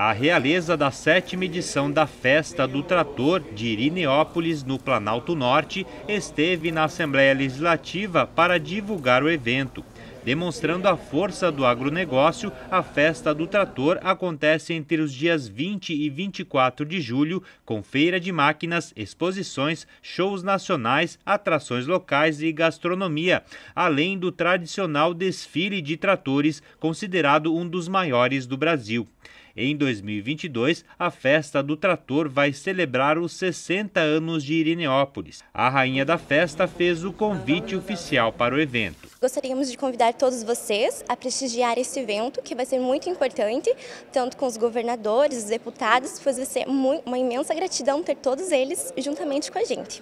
a realeza da sétima edição da Festa do Trator de Irineópolis, no Planalto Norte, esteve na Assembleia Legislativa para divulgar o evento. Demonstrando a força do agronegócio, a Festa do Trator acontece entre os dias 20 e 24 de julho, com feira de máquinas, exposições, shows nacionais, atrações locais e gastronomia, além do tradicional desfile de tratores, considerado um dos maiores do Brasil. Em 2022, a festa do trator vai celebrar os 60 anos de Irineópolis. A rainha da festa fez o convite oficial para o evento. Gostaríamos de convidar todos vocês a prestigiar esse evento, que vai ser muito importante, tanto com os governadores, os deputados, pois vai ser uma imensa gratidão ter todos eles juntamente com a gente.